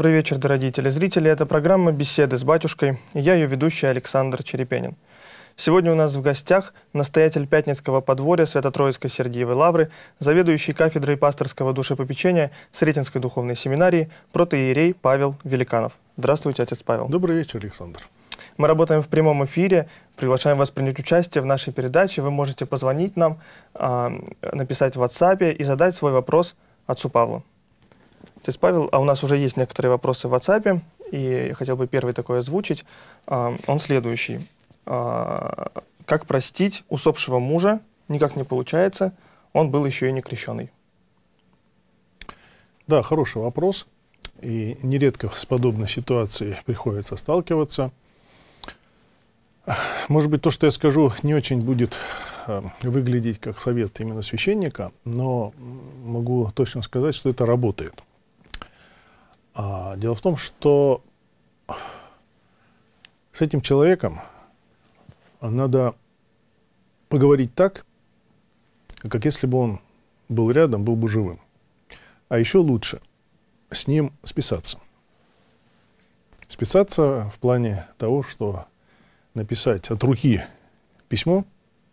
Добрый вечер, дорогие телезрители. Это программа «Беседы с батюшкой» и я ее ведущий Александр Черепенин. Сегодня у нас в гостях настоятель Пятницкого подворья Свято-Троицкой Сергиевой Лавры, заведующий кафедрой пасторского душепопечения Сретенской духовной семинарии протеерей Павел Великанов. Здравствуйте, отец Павел. Добрый вечер, Александр. Мы работаем в прямом эфире, приглашаем вас принять участие в нашей передаче. Вы можете позвонить нам, а, написать в WhatsApp и задать свой вопрос отцу Павлу. То есть, Павел, а у нас уже есть некоторые вопросы в WhatsApp, и я хотел бы первый такой озвучить. А, он следующий. А, как простить усопшего мужа? Никак не получается. Он был еще и не крещенный. Да, хороший вопрос. И нередко с подобной ситуацией приходится сталкиваться. Может быть, то, что я скажу, не очень будет а, выглядеть как совет именно священника, но могу точно сказать, что это работает. А, дело в том, что с этим человеком надо поговорить так, как если бы он был рядом, был бы живым. А еще лучше с ним списаться. Списаться в плане того, что написать от руки письмо,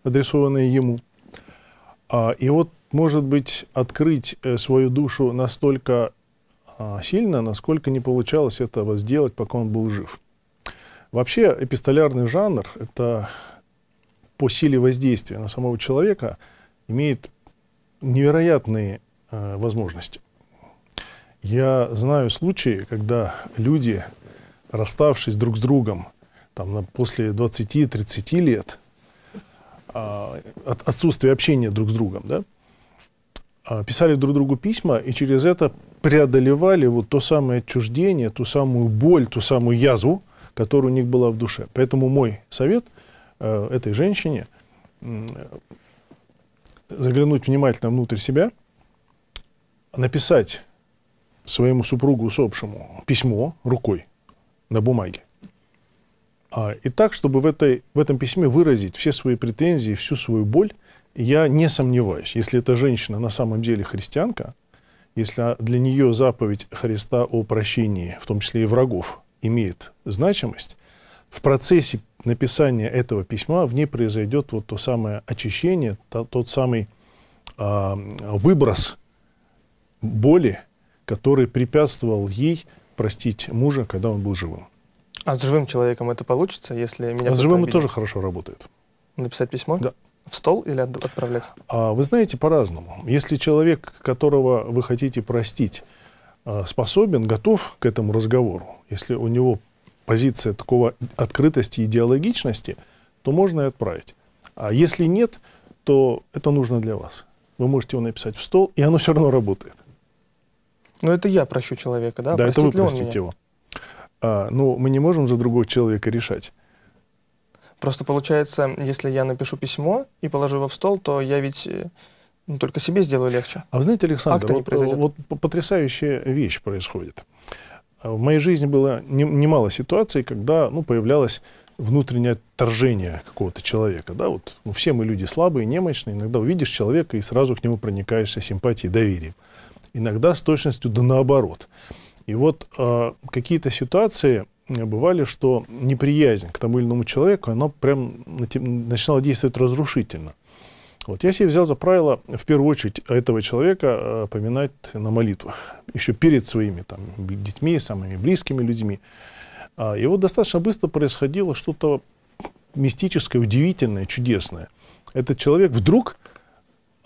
адресованное ему. А, и вот, может быть, открыть э, свою душу настолько а, сильно, насколько не получалось этого сделать, пока он был жив. Вообще эпистолярный жанр — это по силе воздействия на самого человека имеет невероятные э, возможности. Я знаю случаи, когда люди, расставшись друг с другом там, на, после 20-30 лет, э, от отсутствия общения друг с другом, да, а, писали друг другу письма и через это преодолевали вот то самое отчуждение, ту самую боль, ту самую язву, которая у них была в душе. Поэтому мой совет э, этой женщине заглянуть внимательно внутрь себя, написать своему супругу усопшему письмо рукой на бумаге. А, и так, чтобы в, этой, в этом письме выразить все свои претензии, всю свою боль, я не сомневаюсь, если эта женщина на самом деле христианка, если а, для нее заповедь Христа о прощении, в том числе и врагов, имеет значимость, в процессе написания этого письма в ней произойдет вот то самое очищение, то, тот самый э, выброс боли, который препятствовал ей простить мужа, когда он был живым. А с живым человеком это получится, если меня... А с живым это тоже хорошо работает. Написать письмо? Да в стол или отправлять? А, вы знаете, по-разному. Если человек, которого вы хотите простить, а, способен, готов к этому разговору, если у него позиция такого открытости и диалогичности, то можно и отправить. А если нет, то это нужно для вас. Вы можете его написать в стол, и оно все равно работает. Но ну, это я прощу человека, да? Да, Простит это вы простите его. А, ну, мы не можем за другого человека решать. Просто получается, если я напишу письмо и положу его в стол, то я ведь э, ну, только себе сделаю легче. А вы знаете, Александр, вот, э, вот потрясающая вещь происходит. А в моей жизни было немало ситуаций, когда ну, появлялось внутреннее отторжение какого-то человека. Да? Вот, ну, все мы люди слабые, немощные. Иногда увидишь человека и сразу к нему проникаешься симпатией, доверием. Иногда с точностью да наоборот. И вот э, какие-то ситуации бывали, что неприязнь к тому или иному человеку, она прям начинала действовать разрушительно. Вот я себе взял за правило в первую очередь этого человека э, поминать на молитвах, еще перед своими там, детьми, самыми близкими людьми. А, и вот достаточно быстро происходило что-то мистическое, удивительное, чудесное. Этот человек вдруг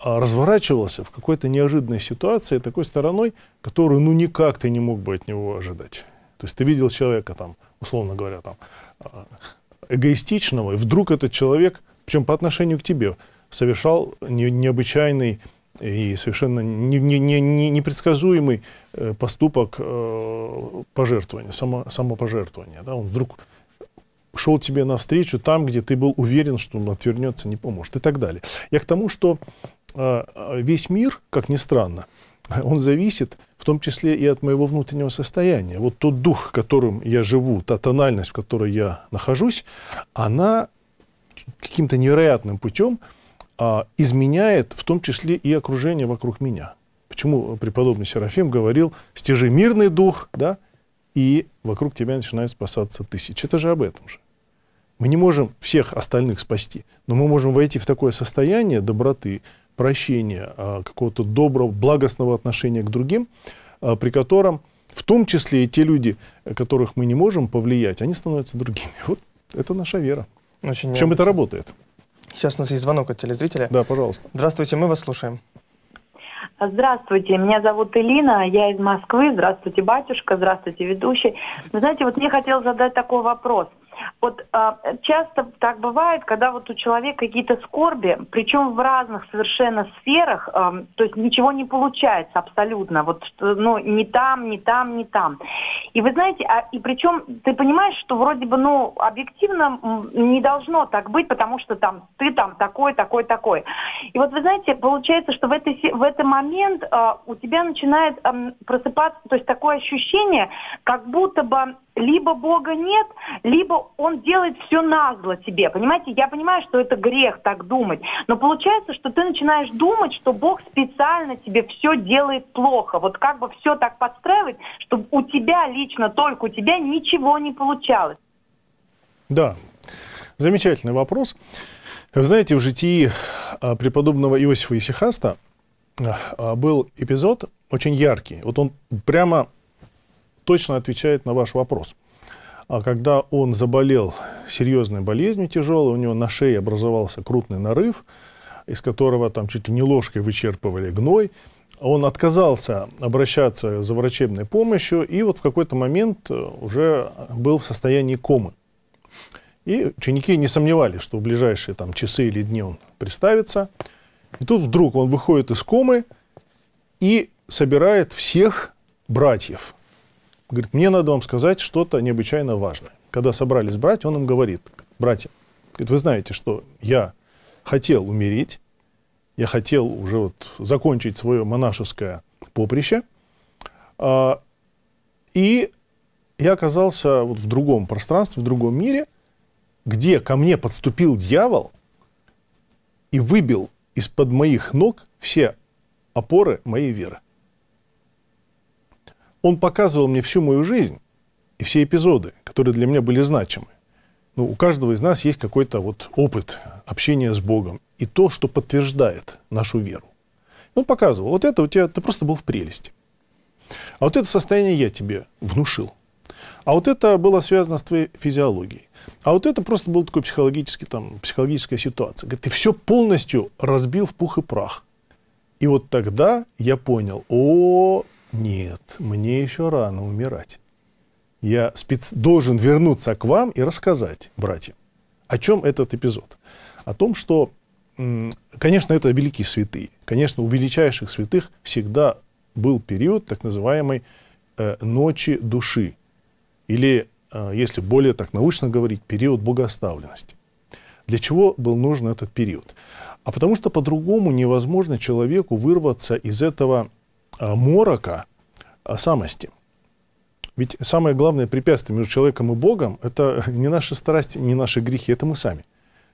а, разворачивался в какой-то неожиданной ситуации такой стороной, которую ну никак ты не мог бы от него ожидать. То есть ты видел человека, там, условно говоря, там, э, эгоистичного, и вдруг этот человек, причем по отношению к тебе, совершал не, необычайный и совершенно не, не, не, не, непредсказуемый э, поступок э, пожертвования, само, самопожертвования. Да? Он вдруг шел тебе навстречу там, где ты был уверен, что он отвернется, не поможет и так далее. Я к тому, что э, весь мир, как ни странно, он зависит в том числе и от моего внутреннего состояния. Вот тот дух, которым я живу, та тональность, в которой я нахожусь, она каким-то невероятным путем а, изменяет в том числе и окружение вокруг меня. Почему преподобный Серафим говорил, стяжи мирный дух, да, и вокруг тебя начинают спасаться тысячи. Это же об этом же. Мы не можем всех остальных спасти, но мы можем войти в такое состояние доброты, прощения, а, какого-то доброго, благостного отношения к другим, а, при котором в том числе и те люди, которых мы не можем повлиять, они становятся другими. Вот это наша вера. Очень В чем это работает? Сейчас у нас есть звонок от телезрителя. Да, пожалуйста. Здравствуйте, мы вас слушаем. Здравствуйте, меня зовут Элина, я из Москвы. Здравствуйте, батюшка, здравствуйте, ведущий. Вы знаете, вот мне хотел задать такой вопрос – вот а, часто так бывает, когда вот у человека какие-то скорби, причем в разных совершенно сферах, то есть ничего не получается абсолютно, вот ну не там, не там, не там. И вы знаете, а, и причем ты понимаешь, что вроде бы ну объективно не должно так быть, потому что там ты там такой, такой, такой. И вот вы знаете, получается, что в этой в этот момент а, у тебя начинает просыпаться, то есть такое ощущение, как будто бы либо Бога нет, либо Он делает все назло тебе. Понимаете, я понимаю, что это грех так думать. Но получается, что ты начинаешь думать, что Бог специально тебе все делает плохо. Вот как бы все так подстраивать, чтобы у тебя лично, только у тебя ничего не получалось. Да, замечательный вопрос. Вы знаете, в житии а, преподобного Иосифа Исихаста а, был эпизод очень яркий. Вот он прямо точно отвечает на ваш вопрос. А когда он заболел серьезной болезнью тяжелой, у него на шее образовался крупный нарыв, из которого там чуть ли не ложкой вычерпывали гной, он отказался обращаться за врачебной помощью и вот в какой-то момент э, уже был в состоянии комы. И ученики не сомневались, что в ближайшие там, часы или дни он представится. И тут вдруг он выходит из комы и собирает всех братьев – Говорит, мне надо вам сказать что-то необычайно важное. Когда собрались брать, он им говорит, братья, говорит, вы знаете, что я хотел умереть, я хотел уже вот закончить свое монашеское поприще, а, и я оказался вот в другом пространстве, в другом мире, где ко мне подступил дьявол и выбил из-под моих ног все опоры моей веры. Он показывал мне всю мою жизнь и все эпизоды, которые для меня были значимы. Ну, у каждого из нас есть какой-то вот опыт общения с Богом и то, что подтверждает нашу веру. Он показывал, вот это у тебя, ты просто был в прелести. А вот это состояние я тебе внушил. А вот это было связано с твоей физиологией. А вот это просто был такой психологический, там, психологическая ситуация. Говорит, ты все полностью разбил в пух и прах. И вот тогда я понял, о, нет, мне еще рано умирать. Я спец... должен вернуться к вам и рассказать, братья, о чем этот эпизод. О том, что, конечно, это великие святые. Конечно, у величайших святых всегда был период так называемой э, ночи души. Или, э, если более так научно говорить, период богооставленности. Для чего был нужен этот период? А потому что по-другому невозможно человеку вырваться из этого а, морока а, самости. Ведь самое главное препятствие между человеком и Богом – это не наши страсти, не наши грехи, это мы сами.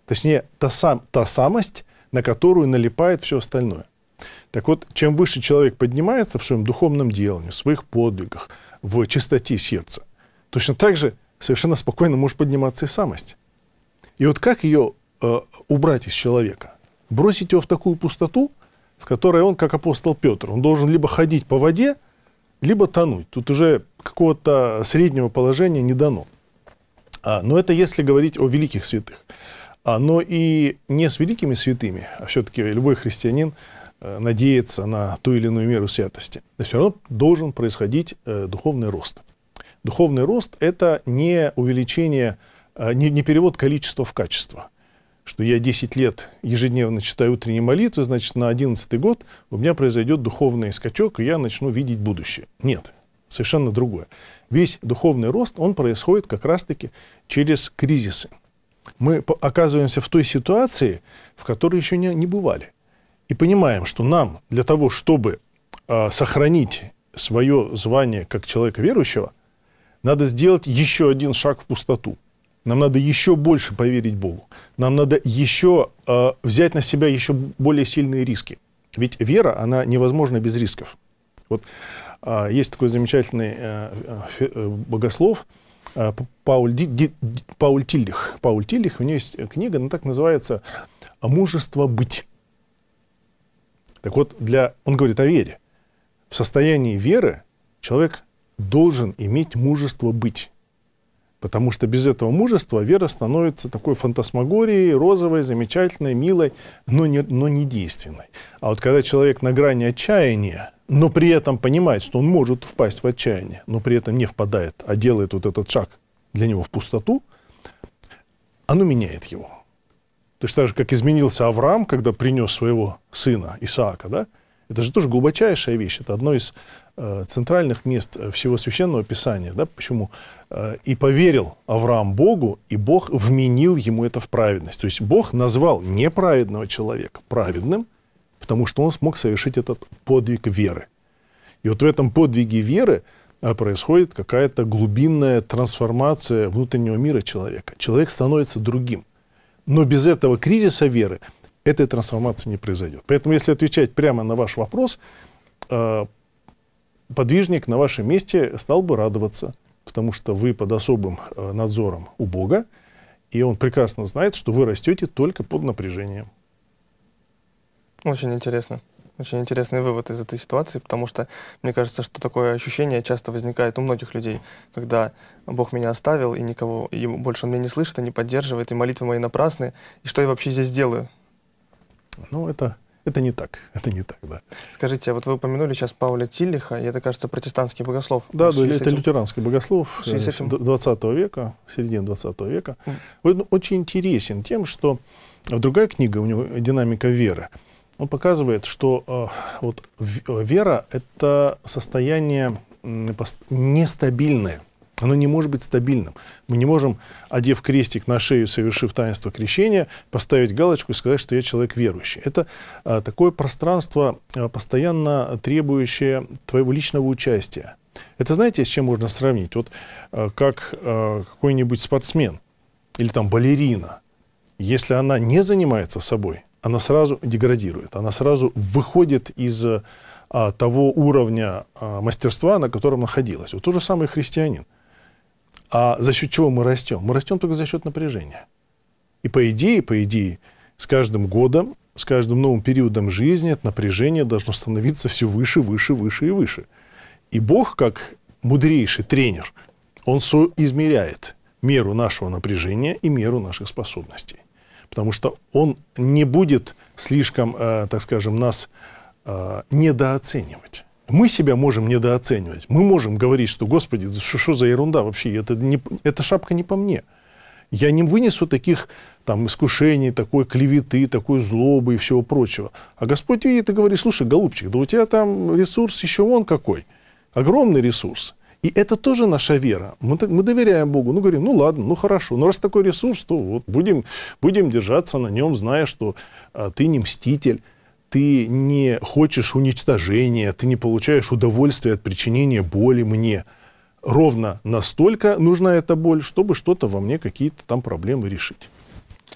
Точнее, та, сам, та самость, на которую налипает все остальное. Так вот, чем выше человек поднимается в своем духовном делании, в своих подвигах, в чистоте сердца, точно так же совершенно спокойно может подниматься и самость. И вот как ее э, убрать из человека? Бросить его в такую пустоту, в которой он, как апостол Петр, он должен либо ходить по воде, либо тонуть. Тут уже какого-то среднего положения не дано. А, но это если говорить о великих святых. А, но и не с великими святыми, а все-таки любой христианин э, надеется на ту или иную меру святости. Но все равно должен происходить э, духовный рост. Духовный рост – это не увеличение, э, не, не перевод количества в качество – что я 10 лет ежедневно читаю утренние молитвы, значит, на 11 год у меня произойдет духовный скачок, и я начну видеть будущее. Нет, совершенно другое. Весь духовный рост, он происходит как раз-таки через кризисы. Мы оказываемся в той ситуации, в которой еще не, не бывали. И понимаем, что нам для того, чтобы э, сохранить свое звание как человека верующего, надо сделать еще один шаг в пустоту – нам надо еще больше поверить Богу. Нам надо еще э, взять на себя еще более сильные риски. Ведь вера, она невозможна без рисков. Вот э, есть такой замечательный э, э, э богослов э, Пауль, Ди, Ди, Пауль Тильдих. Пауль Тильдих, у него есть э, книга, она так называется «Мужество быть». Так вот, для, он говорит о вере. В состоянии веры человек должен иметь мужество быть. Потому что без этого мужества вера становится такой фантасмагорией, розовой, замечательной, милой, но не, но не действенной. А вот когда человек на грани отчаяния, но при этом понимает, что он может впасть в отчаяние, но при этом не впадает, а делает вот этот шаг для него в пустоту, оно меняет его. То есть так же, как изменился Авраам, когда принес своего сына Исаака, да? Это же тоже глубочайшая вещь. Это одно из э, центральных мест э, всего Священного Писания. Да? Почему? Э, и поверил Авраам Богу, и Бог вменил ему это в праведность. То есть Бог назвал неправедного человека праведным, потому что он смог совершить этот подвиг веры. И вот в этом подвиге веры э, происходит какая-то глубинная трансформация внутреннего мира человека. Человек становится другим. Но без этого кризиса веры – этой трансформации не произойдет. Поэтому, если отвечать прямо на ваш вопрос, э, подвижник на вашем месте стал бы радоваться, потому что вы под особым э, надзором у Бога, и он прекрасно знает, что вы растете только под напряжением. Очень интересно. Очень интересный вывод из этой ситуации, потому что мне кажется, что такое ощущение часто возникает у многих людей, когда Бог меня оставил, и никого и больше он меня не слышит, и не поддерживает, и молитвы мои напрасны, и что я вообще здесь делаю? общества. Но ну, это, это не так, это не так, да. Скажите, а вот вы упомянули сейчас Пауля Тиллиха, и это, кажется, протестантский богослов. Да, да это этим... лютеранский богослов э, этим... 20 века, середины 20 века. Он ну, очень интересен тем, что другая книга у него «Динамика веры», он показывает, что э, вот э, вера — это состояние нестабильное оно не может быть стабильным. Мы не можем, одев крестик на шею, совершив таинство крещения, поставить галочку и сказать, что я человек верующий. Это а, такое пространство, а, постоянно требующее твоего личного участия. Это знаете, с чем можно сравнить? Вот а, как а, какой-нибудь спортсмен или там балерина, если она не занимается собой, она сразу деградирует, она сразу выходит из а, того уровня а, мастерства, на котором находилась. Вот то же самое христианин – а за счет чего мы растем? Мы растем только за счет напряжения. И по идее, по идее, с каждым годом, с каждым новым периодом жизни это напряжение должно становиться все выше, выше, выше и выше. И Бог, как мудрейший тренер, Он измеряет меру нашего напряжения и меру наших способностей. Потому что Он не будет слишком, э, так скажем, нас э, недооценивать мы себя можем недооценивать. Мы можем говорить, что, господи, что, что за ерунда вообще, это не, эта шапка не по мне. Я не вынесу таких там, искушений, такой клеветы, такой злобы и всего прочего. А Господь видит и говорит, слушай, голубчик, да у тебя там ресурс еще вон какой. Огромный ресурс. И это тоже наша вера. Мы, мы доверяем Богу. Ну, говорим, ну ладно, ну хорошо. Но ну, раз такой ресурс, то вот будем, будем держаться на нем, зная, что а, ты не мститель, ты не хочешь уничтожения, ты не получаешь удовольствия от причинения боли мне. Ровно настолько нужна эта боль, чтобы что-то во мне, какие-то там проблемы решить.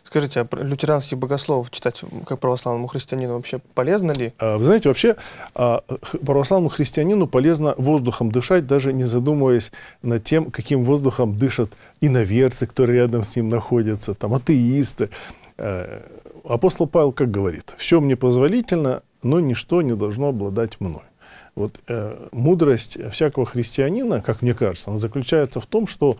Скажите, а лютеранских богословов читать как православному христианину вообще полезно ли? А, вы знаете, вообще а, православному христианину полезно воздухом дышать, даже не задумываясь над тем, каким воздухом дышат иноверцы, которые рядом с ним находятся, там атеисты э, апостол Павел как говорит, «Все мне позволительно, но ничто не должно обладать мной». Вот э, мудрость всякого христианина, как мне кажется, она заключается в том, что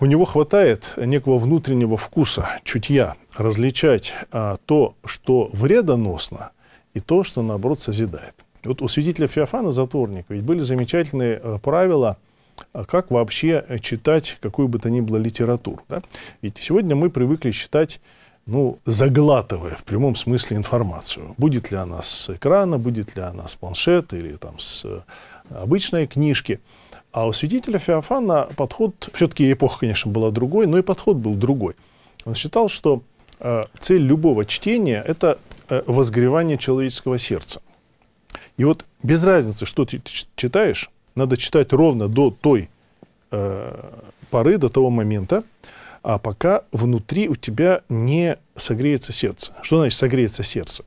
у него хватает некого внутреннего вкуса, чутья, различать а, то, что вредоносно, и то, что, наоборот, созидает. Вот у святителя Феофана Затворника ведь были замечательные э, а, правила, как вообще э, читать какую бы то ни было литературу. Да? Ведь сегодня мы привыкли читать ну, заглатывая в прямом смысле информацию. Будет ли она с экрана, будет ли она с планшета или там с э, обычной книжки. А у святителя Феофана подход, все-таки эпоха, конечно, была другой, но и подход был другой. Он считал, что э, цель любого чтения – это э, возгревание человеческого сердца. И вот без разницы, что ты читаешь, надо читать ровно до той э, поры, до того момента, а пока внутри у тебя не согреется сердце. Что значит согреется сердце?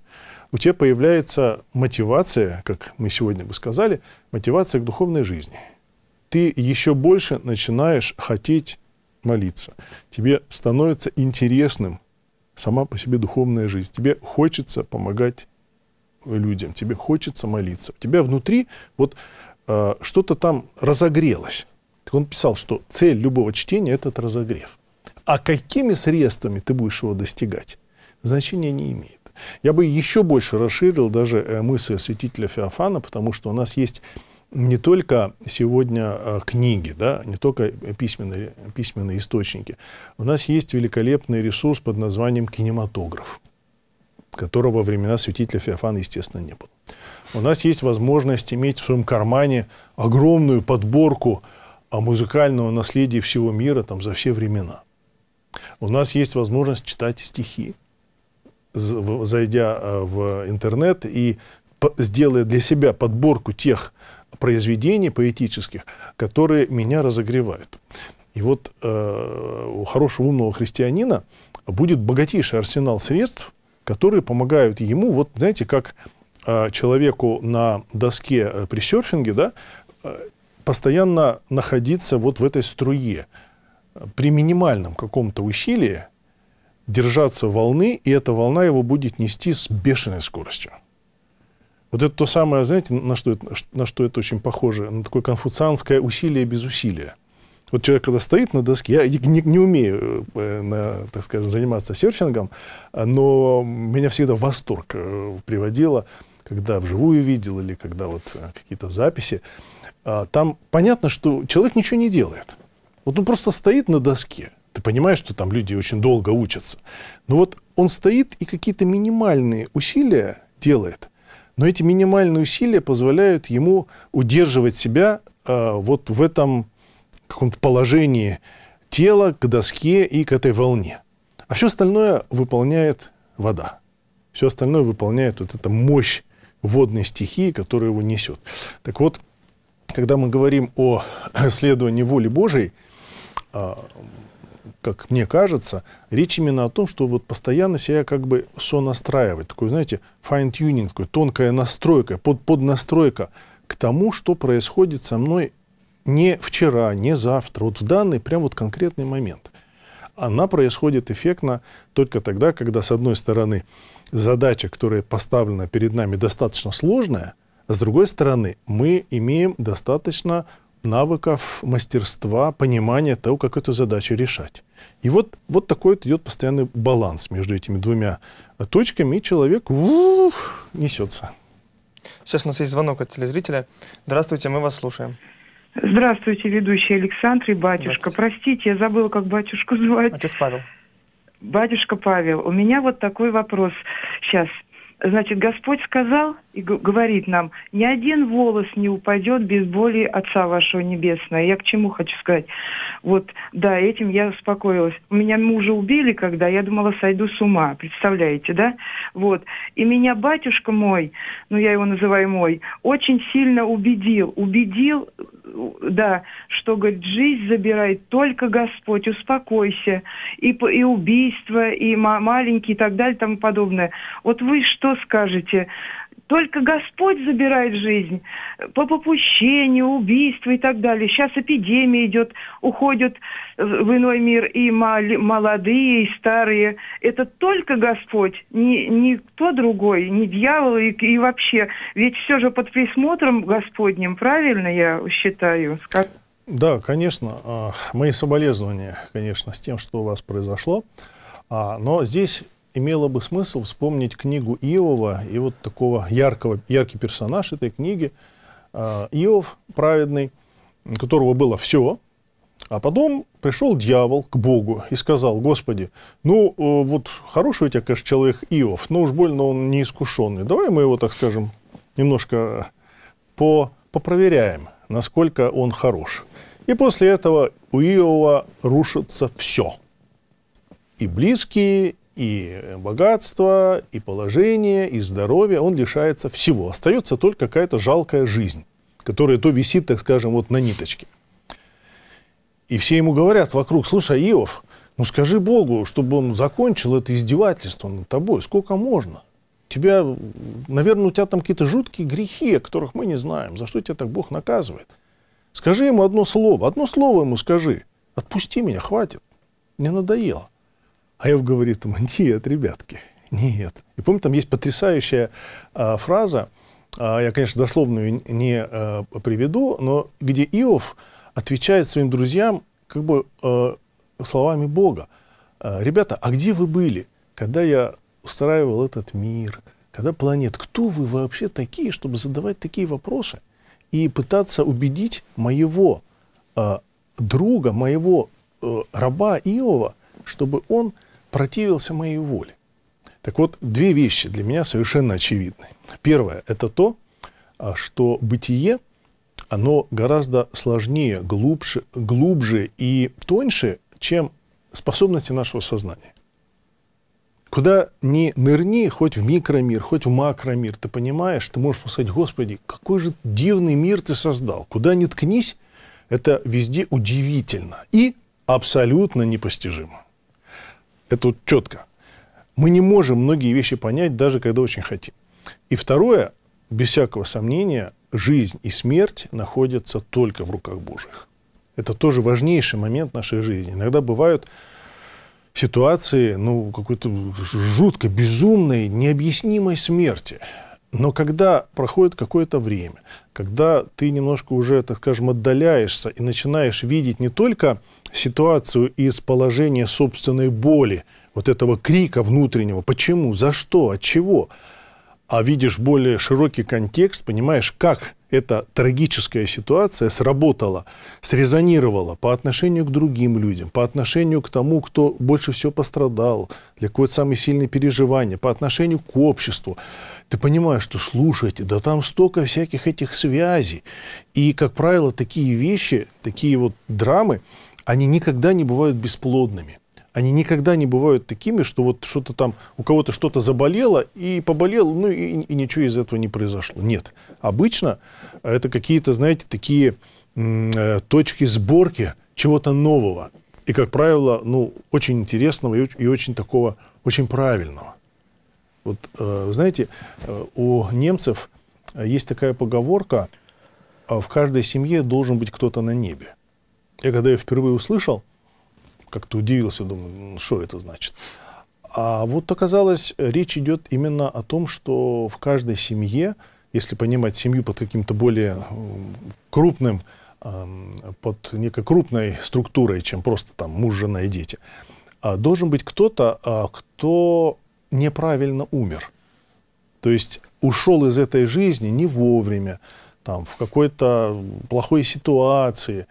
У тебя появляется мотивация, как мы сегодня бы сказали, мотивация к духовной жизни. Ты еще больше начинаешь хотеть молиться. Тебе становится интересным сама по себе духовная жизнь. Тебе хочется помогать людям, тебе хочется молиться. У тебя внутри вот э, что-то там разогрелось. Так он писал, что цель любого чтения – это разогрев. А какими средствами ты будешь его достигать, значения не имеет. Я бы еще больше расширил даже э, мысль святителя Феофана, потому что у нас есть не только сегодня э, книги, да, не только письменные, письменные источники. У нас есть великолепный ресурс под названием кинематограф, которого во времена святителя Феофана, естественно, не было. У нас есть возможность иметь в своем кармане огромную подборку а, музыкального наследия всего мира там, за все времена – у нас есть возможность читать стихи, зайдя э, в интернет и сделая для себя подборку тех произведений поэтических, которые меня разогревают. И вот э, у хорошего умного христианина будет богатейший арсенал средств, которые помогают ему, вот знаете, как э, человеку на доске э, при серфинге, да, э, постоянно находиться вот в этой струе, при минимальном каком-то усилии держаться волны, и эта волна его будет нести с бешеной скоростью. Вот это то самое, знаете, на что, это, на что это очень похоже? На такое конфуцианское усилие без усилия. Вот человек, когда стоит на доске, я не, не умею, э, на, так скажем, заниматься серфингом, но меня всегда восторг э, приводило, когда вживую видел или когда вот э, какие-то записи. А там понятно, что человек ничего не делает – вот он просто стоит на доске. Ты понимаешь, что там люди очень долго учатся. Но вот он стоит и какие-то минимальные усилия делает. Но эти минимальные усилия позволяют ему удерживать себя э, вот в этом каком-то положении тела к доске и к этой волне. А все остальное выполняет вода. Все остальное выполняет вот эта мощь водной стихии, которая его несет. Так вот, когда мы говорим о следовании воли Божией, а, как мне кажется, речь именно о том, что вот постоянно себя как бы сонастраивать, такой, знаете, fine-tuning, такой тонкая настройка, под, поднастройка к тому, что происходит со мной не вчера, не завтра, вот в данный прям вот конкретный момент. Она происходит эффектно только тогда, когда, с одной стороны, задача, которая поставлена перед нами, достаточно сложная, а с другой стороны, мы имеем достаточно навыков, мастерства, понимания того, как эту задачу решать. И вот, вот такой вот идет постоянный баланс между этими двумя э, точками, и человек ух, несется. Сейчас у нас есть звонок от телезрителя. Здравствуйте, мы вас слушаем. Здравствуйте, ведущий Александр и батюшка. Простите, я забыла, как батюшку звать. Отец Павел. Батюшка Павел, у меня вот такой вопрос сейчас. Значит, Господь сказал и говорит нам, ни один волос не упадет без боли Отца вашего Небесного. Я к чему хочу сказать? Вот, да, этим я успокоилась. Меня мужа убили, когда я думала, сойду с ума, представляете, да? Вот. И меня батюшка мой, ну я его называю мой, очень сильно убедил, убедил, да, что, говорит, жизнь забирает только Господь, успокойся. И, и убийство, и маленькие, и так далее, и тому подобное. Вот вы что скажете? Только Господь забирает жизнь по попущению, убийству и так далее. Сейчас эпидемия идет, уходят в иной мир и молодые, и старые. Это только Господь, ни, никто другой, не ни дьявол и, и вообще. Ведь все же под присмотром Господним, правильно я считаю? Как... Да, конечно. А, мои соболезнования, конечно, с тем, что у вас произошло. А, но здесь имело бы смысл вспомнить книгу Иова и вот такого яркого, яркий персонаж этой книги, э, Иов праведный, у которого было все, а потом пришел дьявол к Богу и сказал, «Господи, ну э, вот хороший у тебя, конечно, человек Иов, но уж больно он неискушенный. Давай мы его, так скажем, немножко по, попроверяем, насколько он хорош». И после этого у Иова рушится все. И близкие, и богатства, и положения, и здоровья, он лишается всего. Остается только какая-то жалкая жизнь, которая то висит, так скажем, вот на ниточке. И все ему говорят вокруг, слушай, Иов, ну скажи Богу, чтобы он закончил это издевательство над тобой, сколько можно? Тебя, наверное, у тебя там какие-то жуткие грехи, о которых мы не знаем, за что тебя так Бог наказывает. Скажи ему одно слово, одно слово ему скажи, отпусти меня, хватит, мне надоело. Аев говорит ему, нет, ребятки, нет. И помните, там есть потрясающая а, фраза, а, я, конечно, дословную не а, приведу, но где Иов отвечает своим друзьям как бы а, словами Бога. «А, ребята, а где вы были, когда я устраивал этот мир, когда планет? Кто вы вообще такие, чтобы задавать такие вопросы и пытаться убедить моего э, друга, моего э, раба Иова, чтобы он противился моей воле. Так вот, две вещи для меня совершенно очевидны. Первое – это то, а, что бытие, оно гораздо сложнее, глубже, глубже и тоньше, чем способности нашего сознания. Куда ни нырни, хоть в микромир, хоть в макромир, ты понимаешь, ты можешь сказать, Господи, какой же дивный мир ты создал. Куда ни ткнись, это везде удивительно и абсолютно непостижимо. Это вот четко. Мы не можем многие вещи понять, даже когда очень хотим. И второе, без всякого сомнения, жизнь и смерть находятся только в руках Божьих. Это тоже важнейший момент нашей жизни. Иногда бывают ситуации, ну, какой-то жутко безумной, необъяснимой смерти. Но когда проходит какое-то время, когда ты немножко уже, так скажем, отдаляешься и начинаешь видеть не только ситуацию из положения собственной боли, вот этого крика внутреннего, почему, за что, от чего, а видишь более широкий контекст, понимаешь, как эта трагическая ситуация сработала, срезонировала по отношению к другим людям, по отношению к тому, кто больше всего пострадал, для кого это самые сильные переживания, по отношению к обществу ты понимаешь, что слушайте, да там столько всяких этих связей. И, как правило, такие вещи, такие вот драмы, они никогда не бывают бесплодными. Они никогда не бывают такими, что вот что-то там, у кого-то что-то заболело и поболел, ну и, и ничего из этого не произошло. Нет. Обычно это какие-то, знаете, такие э, точки сборки чего-то нового. И, как правило, ну, очень интересного и, и очень такого, очень правильного. Вот, э, знаете, э, у немцев э, есть такая поговорка «А «в каждой семье должен быть кто-то на небе». Я когда ее впервые услышал, как-то удивился, думаю, что это значит. А вот оказалось, речь идет именно о том, что в каждой семье, если понимать семью под каким-то более крупным, под некой крупной структурой, чем просто там муж, жена и дети, а должен быть кто-то, а кто неправильно умер. То есть ушел из этой жизни не вовремя, там, в какой-то плохой ситуации.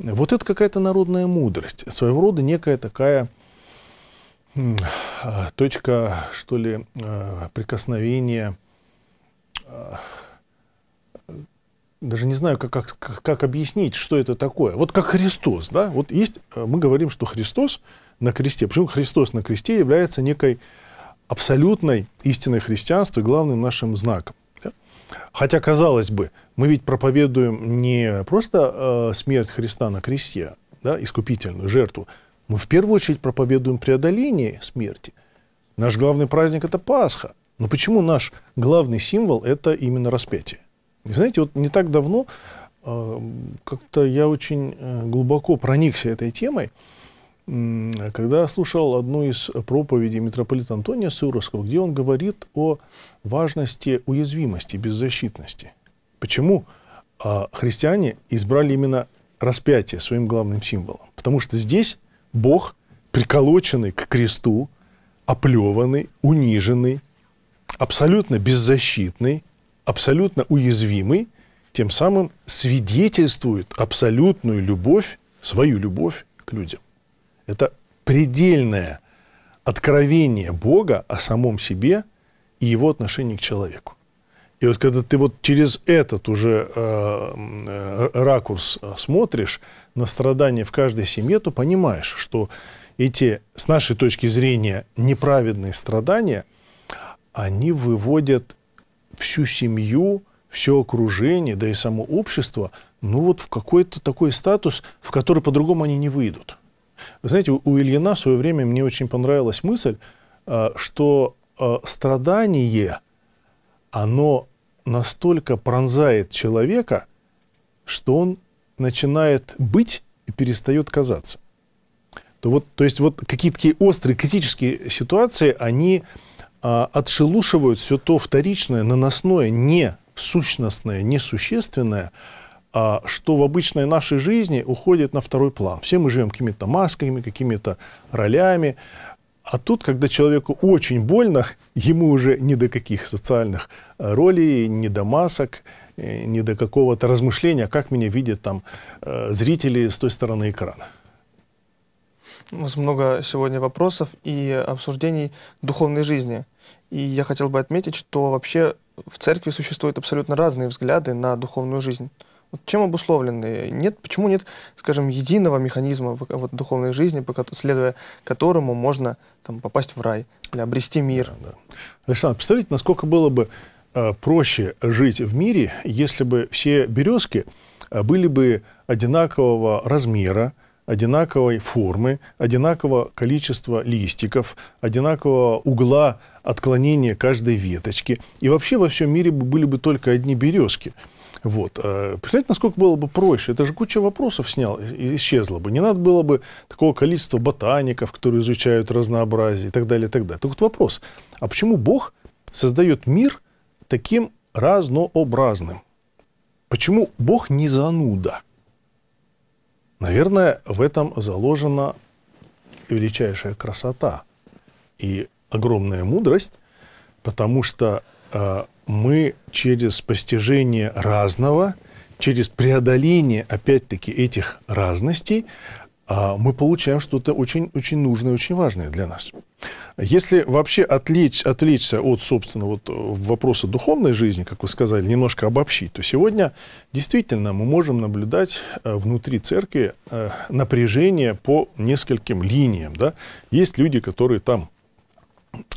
Вот это какая-то народная мудрость, своего рода некая такая точка, что ли, э, прикосновения, э, даже не знаю, как, как, как объяснить, что это такое. Вот как Христос, да, вот есть, э, мы говорим, что Христос на кресте, почему Христос на кресте является некой абсолютной истиной христианства и главным нашим знаком. Хотя, казалось бы, мы ведь проповедуем не просто э, смерть Христа на кресте, да, искупительную жертву, мы в первую очередь проповедуем преодоление смерти. Наш главный праздник – это Пасха. Но почему наш главный символ – это именно распятие? И знаете, вот не так давно э, как-то я очень э, глубоко проникся этой темой когда слушал одну из проповедей митрополита Антония Сыровского, где он говорит о важности уязвимости, беззащитности. Почему а, христиане избрали именно распятие своим главным символом? Потому что здесь Бог, приколоченный к кресту, оплеванный, униженный, абсолютно беззащитный, абсолютно уязвимый, тем самым свидетельствует абсолютную любовь, свою любовь к людям. Это предельное откровение Бога о самом себе и его отношении к человеку. И вот когда ты вот через этот уже э, э ракурс э, смотришь на страдания в каждой семье, то понимаешь, что эти, с нашей точки зрения, неправедные страдания, они выводят всю семью, все окружение, да и само общество, ну вот в какой-то такой статус, в который по-другому они не выйдут. Вы знаете, у Ильина в свое время мне очень понравилась мысль, э, что э, страдание, оно настолько пронзает человека, что он начинает быть и перестает казаться. То, вот, то есть вот какие-то такие острые критические ситуации, они а, отшелушивают все то вторичное, наносное, несущностное, несущественное, существенное а, что в обычной нашей жизни уходит на второй план. Все мы живем какими-то масками, какими-то ролями. А тут, когда человеку очень больно, ему уже ни до каких социальных э, ролей, ни до масок, э, ни до какого-то размышления, как меня видят там э, зрители с той стороны экрана. У нас много сегодня вопросов и обсуждений духовной жизни. И я хотел бы отметить, что вообще в церкви существуют абсолютно разные взгляды на духовную жизнь. Вот чем обусловлены? Нет, почему нет, скажем, единого механизма вот, духовной жизни, по, следуя которому можно там, попасть в рай или обрести мир? Да, да. Александр, представляете, насколько было бы э, проще жить в мире, если бы все березки э, были бы одинакового размера, одинаковой формы, одинакового количества листиков, одинакового угла отклонения каждой веточки. И вообще во всем мире были бы только одни березки – вот. А представляете, насколько было бы проще? Это же куча вопросов снял, исчезла бы. Не надо было бы такого количества ботаников, которые изучают разнообразие и так далее, и так далее. Так вот вопрос, а почему Бог создает мир таким разнообразным? Почему Бог не зануда? Наверное, в этом заложена величайшая красота и огромная мудрость, потому что а, мы через постижение разного, через преодоление, опять-таки, этих разностей, а, мы получаем что-то очень-очень нужное, очень важное для нас. Если вообще отлич, отвлечься от, собственно, вот э, вопроса духовной жизни, как вы сказали, немножко обобщить, то сегодня действительно мы можем наблюдать э, внутри церкви э, напряжение по нескольким линиям. Да? Есть люди, которые там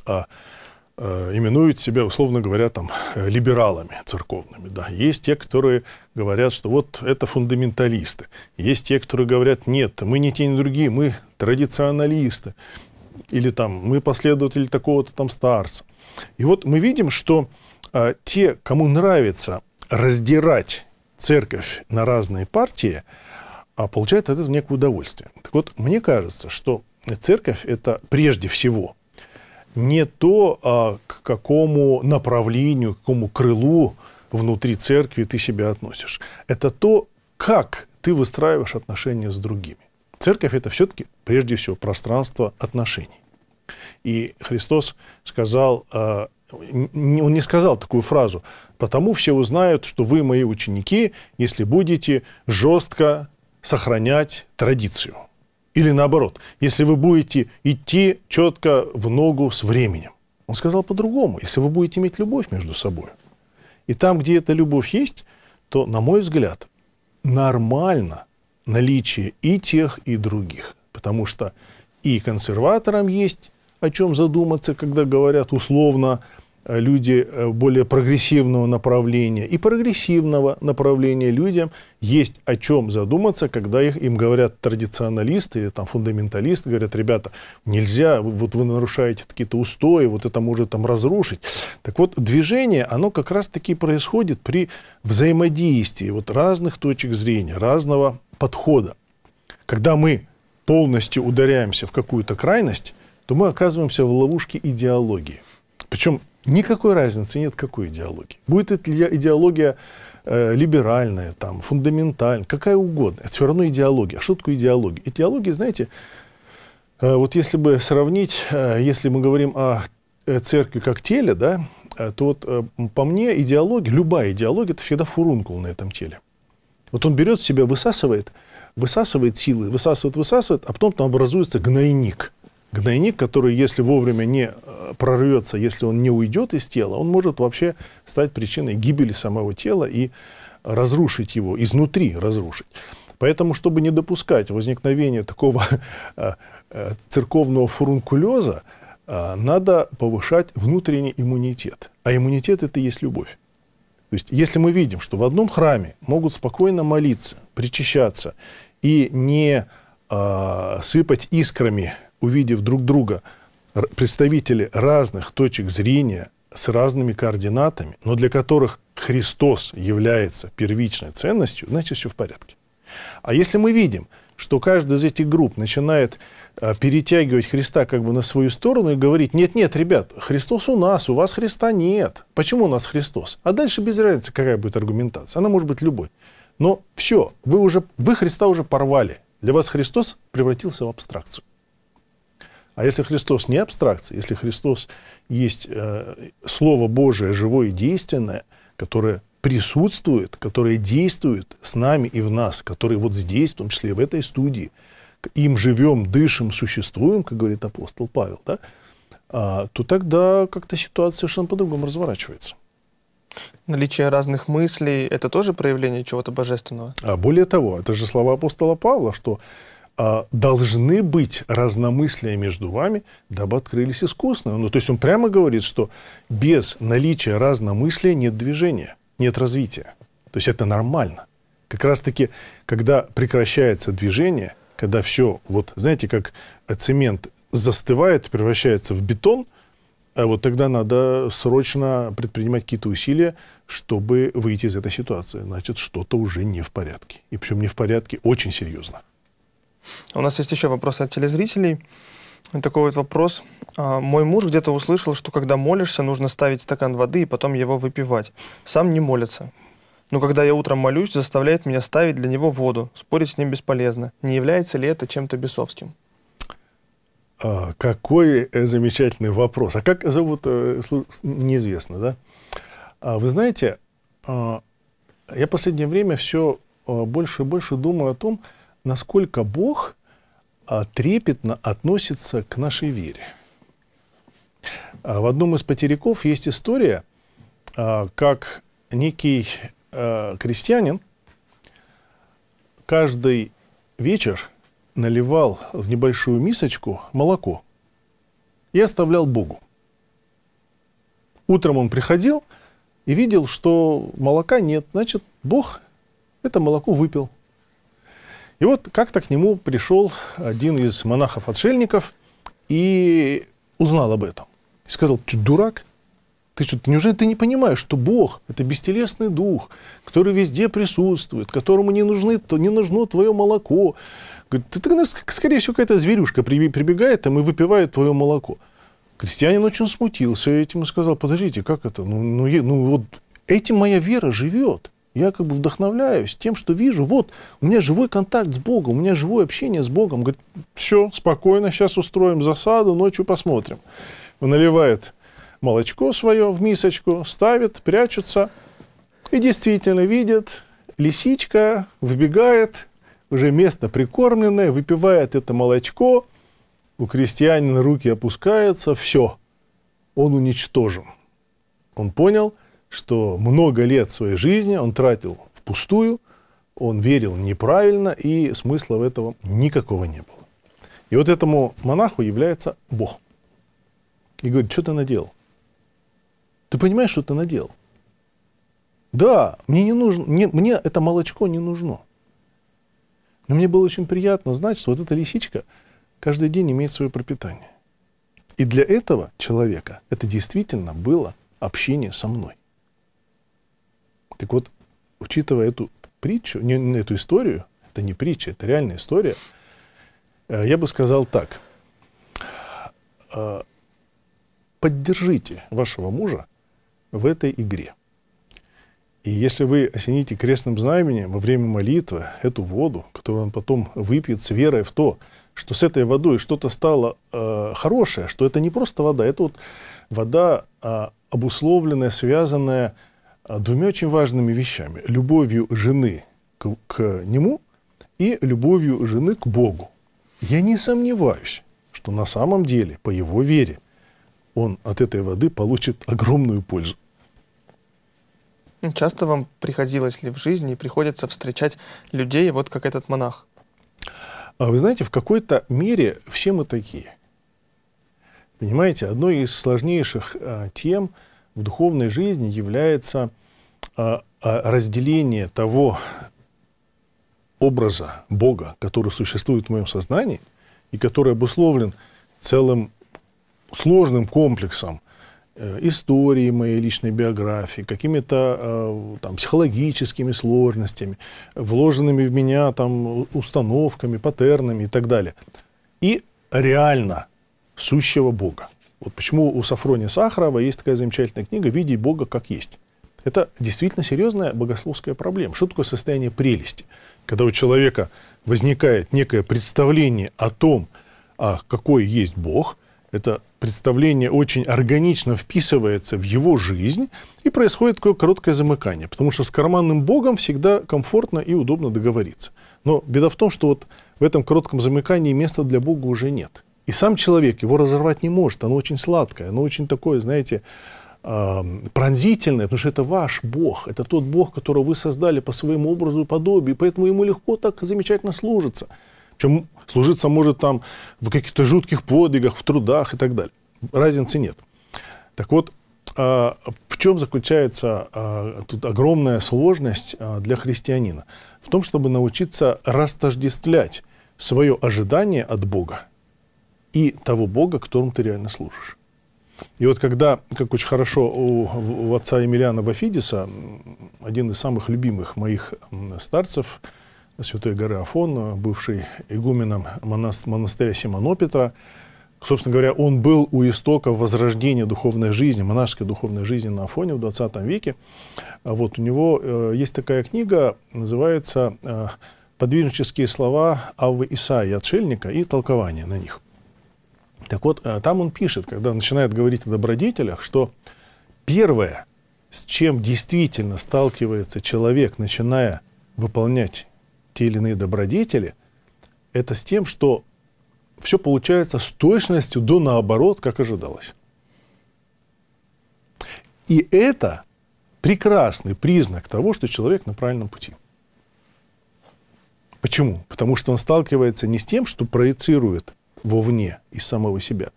а, Э, именуют себя, условно говоря, там, э, либералами церковными. Да. Есть те, которые говорят, что вот это фундаменталисты. Есть те, которые говорят, нет, мы не те, ни другие, мы традиционалисты. Или там, мы последователи такого-то там старца. И вот мы видим, что а, те, кому нравится раздирать церковь на разные партии, а получают от этого некое удовольствие. Так вот, мне кажется, что церковь – это прежде всего – не то, а к какому направлению, к какому крылу внутри церкви ты себя относишь. Это то, как ты выстраиваешь отношения с другими. Церковь – это все-таки, прежде всего, пространство отношений. И Христос сказал, а, он не сказал такую фразу, «Потому все узнают, что вы мои ученики, если будете жестко сохранять традицию». Или наоборот, если вы будете идти четко в ногу с временем. Он сказал по-другому, если вы будете иметь любовь между собой. И там, где эта любовь есть, то, на мой взгляд, нормально наличие и тех, и других. Потому что и консерваторам есть о чем задуматься, когда говорят условно Э, люди э, более прогрессивного направления и прогрессивного направления людям есть о чем задуматься, когда их, им говорят традиционалисты или там фундаменталисты, говорят, ребята, нельзя, вот вы нарушаете какие-то устои, вот это может там разрушить. Так вот, движение, оно как раз-таки происходит при взаимодействии вот разных точек зрения, разного подхода. Когда мы полностью ударяемся в какую-то крайность, то мы оказываемся в ловушке идеологии. Причем никакой разницы нет, какой идеологии. Будет это идеология э, либеральная, там, фундаментальная, какая угодно. Это все равно идеология. А что такое идеология? Идеология, знаете, э, вот если бы сравнить, э, если мы говорим о э, церкви как теле, да, э, то вот э, по мне идеология, любая идеология, это всегда фурункул на этом теле. Вот он берет себя, высасывает, высасывает силы, высасывает, высасывает, а потом там образуется гнойник – Гнойник, который, если вовремя не э, прорвется, если он не уйдет из тела, он может вообще стать причиной гибели самого тела и разрушить его, изнутри разрушить. Поэтому, чтобы не допускать возникновения такого э, э, церковного фурункулеза, надо повышать внутренний иммунитет. А иммунитет – это и есть любовь. То есть, если мы видим, что в одном храме могут спокойно молиться, причащаться и не э, сыпать искрами увидев друг друга представители разных точек зрения с разными координатами, но для которых Христос является первичной ценностью, значит, все в порядке. А если мы видим, что каждая из этих групп начинает а, перетягивать Христа как бы на свою сторону и говорить, нет-нет, ребят, Христос у нас, у вас Христа нет. Почему у нас Христос? А дальше без разницы, какая будет аргументация. Она может быть любой. Но все, вы, уже, вы Христа уже порвали. Для вас Христос превратился в абстракцию. А если Христос не абстракция, если Христос есть э, Слово Божие, живое и действенное, которое присутствует, которое действует с нами и в нас, которое вот здесь, в том числе в этой студии, им живем, дышим, существуем, как говорит апостол Павел, да, а, то тогда как-то ситуация совершенно по-другому разворачивается. Наличие разных мыслей – это тоже проявление чего-то божественного? А более того, это же слова апостола Павла, что а, должны быть разномыслия между вами, дабы открылись искусные. Ну, то есть он прямо говорит, что без наличия разномыслия нет движения, нет развития. То есть это нормально. Как раз-таки, когда прекращается движение, когда все, вот знаете, как э, цемент застывает, превращается в бетон, э, вот тогда надо срочно предпринимать какие-то усилия, чтобы выйти из этой ситуации. Значит, что-то уже не в порядке. И причем не в порядке очень серьезно. У нас есть еще вопросы от телезрителей. Такой вот вопрос. А, Мой муж где-то услышал, что когда молишься, нужно ставить стакан воды и потом его выпивать. Сам не молится. Но когда я утром молюсь, заставляет меня ставить для него воду. Спорить с ним бесполезно. Не является ли это чем-то бесовским? А, какой э, замечательный вопрос. А как зовут, э, неизвестно, да? А, вы знаете, а, я в последнее время все а, больше и больше думаю о том, насколько Бог а, трепетно относится к нашей вере. А, в одном из потеряков есть история, а, как некий крестьянин каждый вечер наливал в небольшую мисочку молоко и оставлял Богу. Утром он приходил и видел, что молока нет, значит, Бог это молоко выпил – и вот как-то к нему пришел один из монахов-отшельников и узнал об этом. И сказал, что дурак, ты что, неужели ты не понимаешь, что Бог – это бестелесный дух, который везде присутствует, которому не, нужны, то, не нужно твое молоко. Говорит, ты, ты, ну, скорее всего, какая-то зверюшка прибегает там и выпивает твое молоко. Крестьянин очень смутился этим и сказал, подождите, как это? Ну, ну, ну вот этим моя вера живет. Я как бы вдохновляюсь тем, что вижу. Вот, у меня живой контакт с Богом, у меня живое общение с Богом. Говорит, все, спокойно, сейчас устроим засаду, ночью посмотрим. Он наливает молочко свое в мисочку, ставит, прячутся. И действительно видит, лисичка выбегает, уже местно прикормленная, выпивает это молочко. У крестьянина руки опускаются, все, он уничтожен. Он понял – что много лет своей жизни он тратил впустую, он верил неправильно, и смысла в этом никакого не было. И вот этому монаху является Бог. И говорит, что ты наделал? Ты понимаешь, что ты наделал? Да, мне не нужно, мне, мне это молочко не нужно. Но мне было очень приятно знать, что вот эта лисичка каждый день имеет свое пропитание. И для этого человека это действительно было общение со мной. Так вот, учитывая эту притчу, не, не эту историю, это не притча, это реальная история, э, я бы сказал так. Э, поддержите вашего мужа в этой игре. И если вы осените крестным знаменем во время молитвы эту воду, которую он потом выпьет с верой в то, что с этой водой что-то стало э, хорошее, что это не просто вода, это вот вода, э, обусловленная, связанная а, двумя очень важными вещами. Любовью жены к, к нему и любовью жены к Богу. Я не сомневаюсь, что на самом деле, по его вере, он от этой воды получит огромную пользу. Часто вам приходилось ли в жизни и приходится встречать людей, вот как этот монах? А вы знаете, в какой-то мере все мы такие. Понимаете, одной из сложнейших а, тем в духовной жизни является а, а разделение того образа Бога, который существует в моем сознании и который обусловлен целым сложным комплексом э, истории моей личной биографии, какими-то э, там, психологическими сложностями, вложенными в меня там, установками, паттернами и так далее. И реально сущего Бога. Вот почему у Сафрония Сахарова есть такая замечательная книга «Видеть Бога как есть». Это действительно серьезная богословская проблема. Что такое состояние прелести? Когда у человека возникает некое представление о том, а, какой есть Бог, это представление очень органично вписывается в его жизнь, и происходит такое короткое замыкание, потому что с карманным богом всегда комфортно и удобно договориться. Но беда в том, что вот в этом коротком замыкании места для бога уже нет. И сам человек его разорвать не может, оно очень сладкое, оно очень такое, знаете, пронзительное, потому что это ваш Бог, это тот Бог, которого вы создали по своему образу и подобию, поэтому ему легко так замечательно служиться, Причем служиться может там в каких-то жутких подвигах, в трудах и так далее. Разницы нет. Так вот, а, в чем заключается а, тут огромная сложность а, для христианина? В том, чтобы научиться растождествлять свое ожидание от Бога и того Бога, которому ты реально служишь. И вот когда, как очень хорошо у, у отца Емельяна Бафидиса, один из самых любимых моих старцев, Святой горы Афон, бывший игуменом монастыря Симонопетра, собственно говоря, он был у истока возрождения духовной жизни, монашеской духовной жизни на Афоне в 20 веке. А вот у него э, есть такая книга, называется э, «Подвижнические слова Авы Исаии Отшельника и толкование на них». Так вот, э, там он пишет, когда начинает говорить о добродетелях, что первое, с чем действительно сталкивается человек, начиная выполнять те или иные добродетели, это с тем, что все получается с точностью до наоборот, как ожидалось. И это прекрасный признак того, что человек на правильном пути. Почему? Потому что он сталкивается не с тем, что проецирует вовне, из самого себя,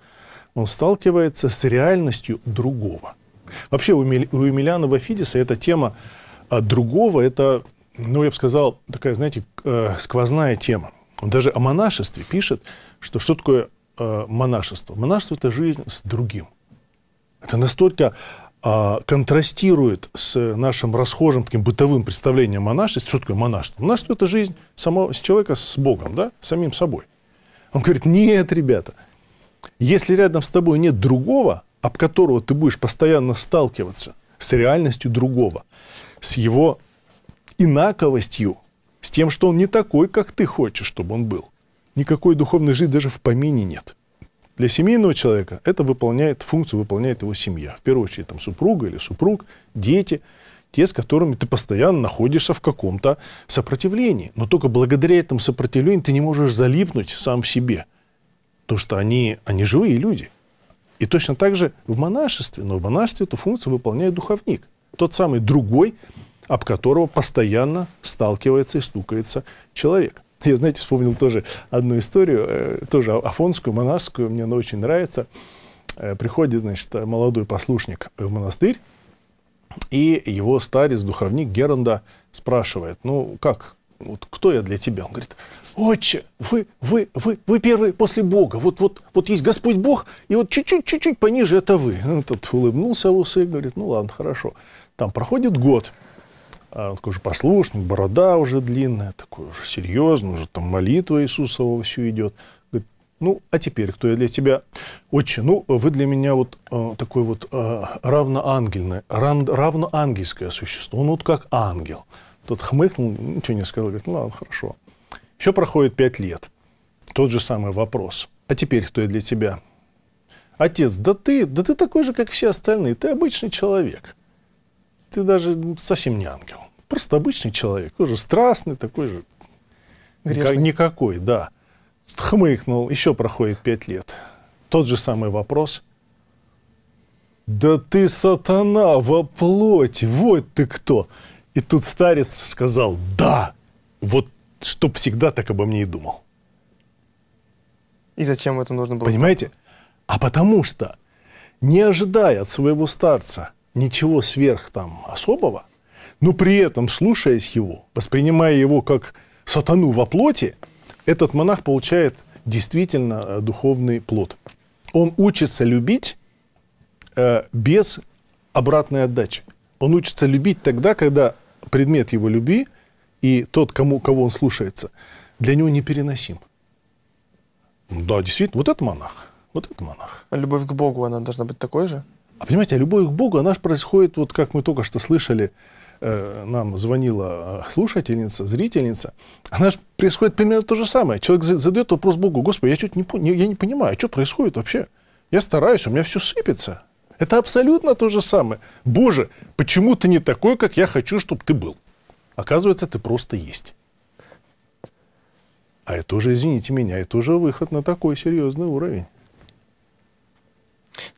он сталкивается с реальностью другого. Вообще у Емельянова Вафидиса эта тема а, другого, это, ну, я бы сказал, такая, знаете, э, сквозная тема. Он даже о монашестве пишет, что что такое э, монашество? Монашество – это жизнь с другим. Это настолько а, контрастирует с нашим расхожим таким бытовым представлением монашества. Что такое монашество? Монашество – это жизнь самого, с человека с Богом, да? самим собой. Он говорит, нет, ребята, если рядом с тобой нет другого, об которого ты будешь постоянно сталкиваться, с реальностью другого, с его инаковостью, с тем, что он не такой, как ты хочешь, чтобы он был. Никакой духовной жизни даже в помине нет. Для семейного человека это выполняет функцию, выполняет его семья. В первую очередь там супруга или супруг, дети – те, с которыми ты постоянно находишься в каком-то сопротивлении. Но только благодаря этому сопротивлению ты не можешь залипнуть сам в себе. Потому что они, они живые люди. И точно так же в монашестве, но в монашестве эту функцию выполняет духовник. Тот самый другой, об которого постоянно сталкивается и стукается человек. Я, знаете, вспомнил тоже одну историю, э, тоже афонскую, монашескую, мне она очень нравится. Э, приходит, значит, молодой послушник в монастырь, и его старец, духовник Геронда спрашивает, ну как, вот кто я для тебя? Он говорит, отче, вы, вы, вы, вы первый после Бога. Вот, вот, вот есть Господь Бог, и вот чуть-чуть, чуть-чуть пониже это вы. Он тут улыбнулся в усы и говорит, ну ладно, хорошо. Там проходит год, а он такой же послушник, борода уже длинная, такой уже серьезный, уже там молитва Иисусова все идет ну, а теперь, кто я для тебя, отче, ну, вы для меня вот э, такое вот э, равноангельное, ран, равноангельское существо, Он вот как ангел. Тот хмыкнул, ничего не сказал, говорит, ну, ладно, хорошо. Еще проходит пять лет, тот же самый вопрос. А теперь, кто я для тебя? Отец, да ты, да ты такой же, как все остальные, ты обычный человек. Ты даже совсем не ангел, просто обычный человек, тоже страстный такой же. Грешный. Никакой, да хмыкнул, еще проходит пять лет. Тот же самый вопрос. «Да ты сатана во плоти, вот ты кто!» И тут старец сказал «Да!» Вот чтоб всегда так обо мне и думал. И зачем это нужно было? Понимаете? А потому что, не ожидая от своего старца ничего сверх там особого, но при этом слушаясь его, воспринимая его как сатану во плоти – этот монах получает действительно э, духовный плод. Он учится любить э, без обратной отдачи. Он учится любить тогда, когда предмет его любви и тот, кому, кого он слушается, для него непереносим. Да, действительно, вот этот монах. Вот этот монах. А любовь к Богу, она должна быть такой же? А понимаете, а любовь к Богу, она же происходит, вот как мы только что слышали, Э, нам звонила э, слушательница, зрительница, она же происходит примерно то же самое. Человек задает вопрос Богу, Господи, я чуть то не, не, я не понимаю, а что происходит вообще? Я стараюсь, у меня все сыпется. Это абсолютно то же самое. Боже, почему ты не такой, как я хочу, чтобы ты был? Оказывается, ты просто есть. А это уже, извините меня, это уже выход на такой серьезный уровень.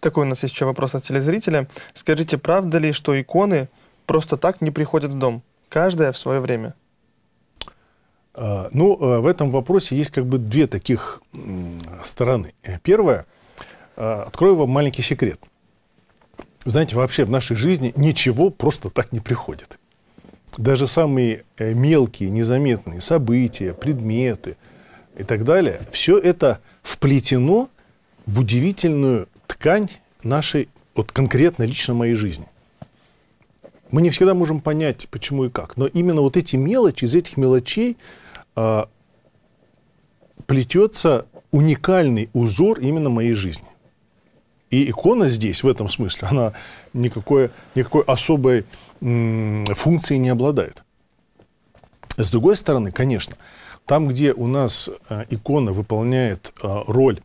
Такой у нас еще вопрос от телезрителя. Скажите, правда ли, что иконы просто так не приходят в дом. Каждая в свое время. А, ну, а, в этом вопросе есть как бы две таких стороны. Первое, а, открою вам маленький секрет. знаете, вообще в нашей жизни ничего просто так не приходит. Даже самые э, мелкие, незаметные события, предметы и так далее, все это вплетено в удивительную ткань нашей, вот конкретно лично моей жизни. Мы не всегда можем понять, почему и как. Но именно вот эти мелочи, из этих мелочей э, плетется уникальный узор именно моей жизни. И икона здесь, в этом смысле, она никакой, никакой особой функции не обладает. С другой стороны, конечно, там, где у нас а, икона выполняет а, роль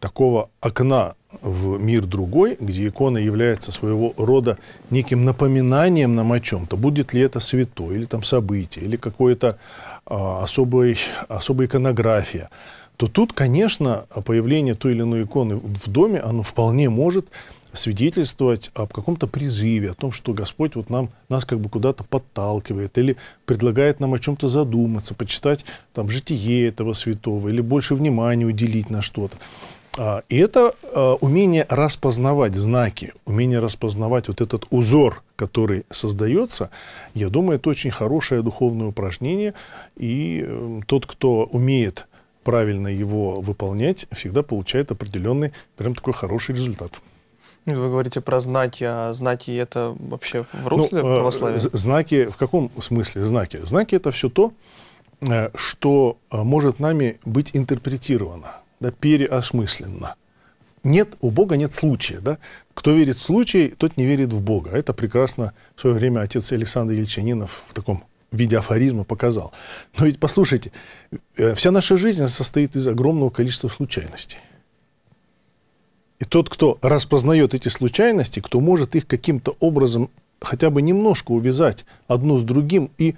такого окна в мир другой, где икона является своего рода неким напоминанием нам о чем-то. Будет ли это святое, или там событие, или какое-то а, особая иконография, то тут, конечно, появление той или иной иконы в доме, оно вполне может свидетельствовать об каком-то призыве, о том, что Господь вот нам, нас как бы куда-то подталкивает или предлагает нам о чем-то задуматься, почитать там житие этого святого или больше внимания уделить на что-то. А, и это а, умение распознавать знаки, умение распознавать вот этот узор, который создается, я думаю, это очень хорошее духовное упражнение. И эм, тот, кто умеет правильно его выполнять, всегда получает определенный, прям такой хороший результат. Ну, вы говорите про знаки, а знаки это вообще в русле ну, э, православия? Знаки, в каком смысле знаки? Знаки это все то, э, что э, может нами быть интерпретировано да, переосмысленно. Нет, у Бога нет случая. Да? Кто верит в случай, тот не верит в Бога. А это прекрасно в свое время отец Александр Ельчанинов в таком виде афоризма показал. Но ведь послушайте, э, вся наша жизнь состоит из огромного количества случайностей. И тот, кто распознает эти случайности, кто может их каким-то образом хотя бы немножко увязать одно с другим и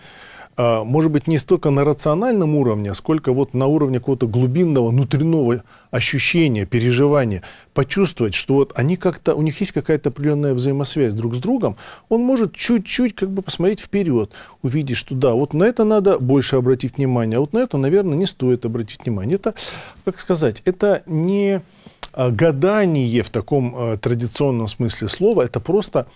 а, может быть, не столько на рациональном уровне, сколько вот на уровне какого-то глубинного внутреннего ощущения, переживания, почувствовать, что вот они как-то, у них есть какая-то определенная взаимосвязь друг с другом, он может чуть-чуть как бы посмотреть вперед, увидеть, что да, вот на это надо больше обратить внимание, а вот на это, наверное, не стоит обратить внимание. Это, как сказать, это не а, гадание в таком а, традиционном смысле слова, это просто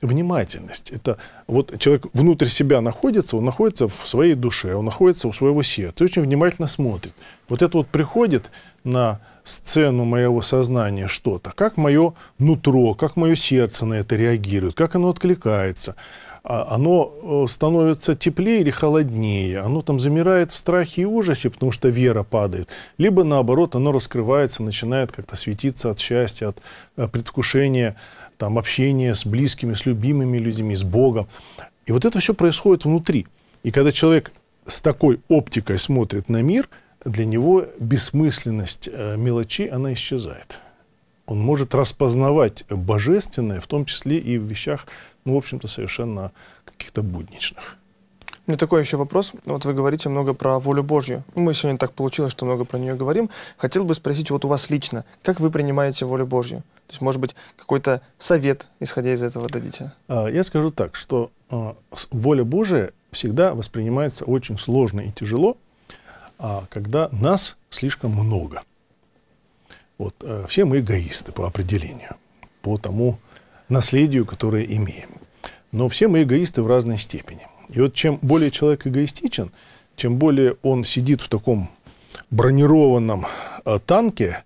внимательность. Это вот человек внутрь себя находится, он находится в своей душе, он находится у своего сердца, очень внимательно смотрит. Вот это вот приходит на сцену моего сознания что-то, как мое нутро, как мое сердце на это реагирует, как оно откликается. А, оно э, становится теплее или холоднее, оно там замирает в страхе и ужасе, потому что вера падает. Либо наоборот, оно раскрывается, начинает как-то светиться от счастья, от э, предвкушения, там, общения с близкими, с любимыми людьми, с Богом. И вот это все происходит внутри. И когда человек с такой оптикой смотрит на мир, для него бессмысленность э, мелочи, она исчезает. Он может распознавать божественное, в том числе и в вещах, ну, в общем-то, совершенно каких-то будничных. У ну, меня такой еще вопрос. Вот вы говорите много про волю Божью. Ну, мы сегодня так получилось, что много про нее говорим. Хотел бы спросить вот у вас лично, как вы принимаете волю Божью? То есть, может быть, какой-то совет, исходя из этого, дадите? А, я скажу так, что а, воля Божия всегда воспринимается очень сложно и тяжело, а, когда нас слишком много. Вот, все мы эгоисты по определению, по тому наследию, которое имеем. Но все мы эгоисты в разной степени – и вот чем более человек эгоистичен, чем более он сидит в таком бронированном э, танке,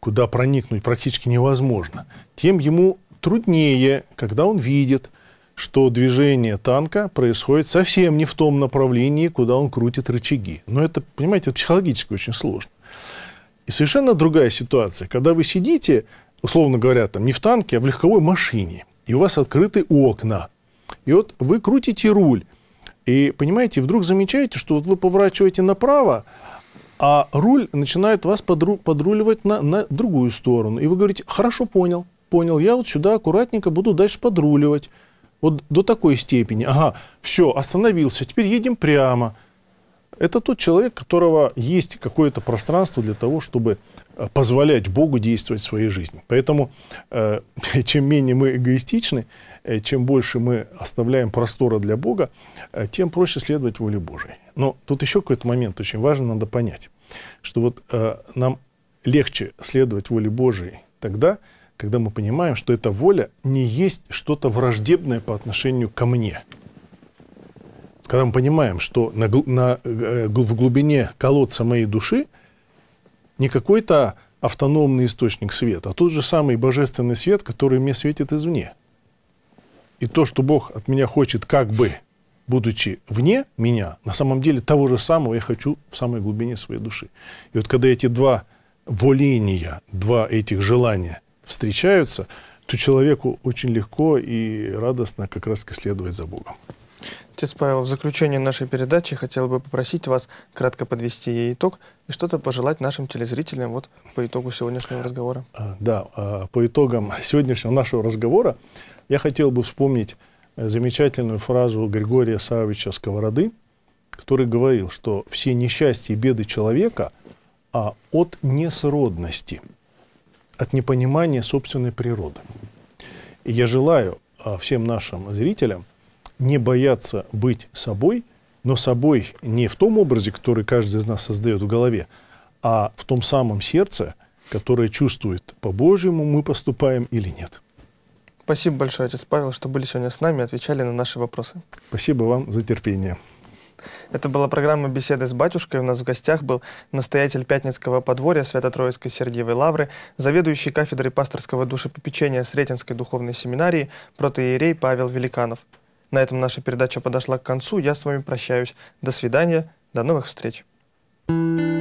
куда проникнуть практически невозможно, тем ему труднее, когда он видит, что движение танка происходит совсем не в том направлении, куда он крутит рычаги. Но это, понимаете, это психологически очень сложно. И совершенно другая ситуация, когда вы сидите, условно говоря, там не в танке, а в легковой машине, и у вас открыты окна. И вот вы крутите руль, и понимаете, вдруг замечаете, что вот вы поворачиваете направо, а руль начинает вас подру подруливать на, на другую сторону. И вы говорите, хорошо, понял, понял, я вот сюда аккуратненько буду дальше подруливать. Вот до такой степени. Ага, все, остановился, теперь едем прямо. Это тот человек, которого есть какое-то пространство для того, чтобы э, позволять Богу действовать в своей жизни. Поэтому э, чем менее мы эгоистичны, э, чем больше мы оставляем простора для Бога, тем проще следовать воле Божией. Но тут еще какой-то момент очень важный, надо понять, что вот нам легче следовать воле Божией тогда, когда мы понимаем, что эта воля не есть что-то враждебное по отношению ко мне – когда мы понимаем, что на, на, э, в глубине колодца моей души не какой-то автономный источник света, а тот же самый божественный свет, который мне светит извне. И то, что Бог от меня хочет, как бы, будучи вне меня, на самом деле того же самого я хочу в самой глубине своей души. И вот когда эти два воления, два этих желания встречаются, то человеку очень легко и радостно как раз исследовать за Богом. Отец Павел, в заключение нашей передачи хотел бы попросить вас кратко подвести ей итог и что-то пожелать нашим телезрителям вот по итогу сегодняшнего разговора. А, да, а, по итогам сегодняшнего нашего разговора я хотел бы вспомнить э, замечательную фразу Григория Савича Сковороды, который говорил, что все несчастья и беды человека а от несродности, от непонимания собственной природы. И я желаю а, всем нашим зрителям – не бояться быть собой, но собой не в том образе, который каждый из нас создает в голове, а в том самом сердце, которое чувствует, по-божьему мы поступаем или нет. Спасибо большое, отец Павел, что были сегодня с нами и отвечали на наши вопросы. Спасибо вам за терпение. Это была программа «Беседы с батюшкой». У нас в гостях был настоятель Пятницкого подворья Свято-Троицкой Сергиевой Лавры, заведующий кафедрой пасторского душепопечения Сретенской духовной семинарии протеерей Павел Великанов. На этом наша передача подошла к концу. Я с вами прощаюсь. До свидания. До новых встреч. thank you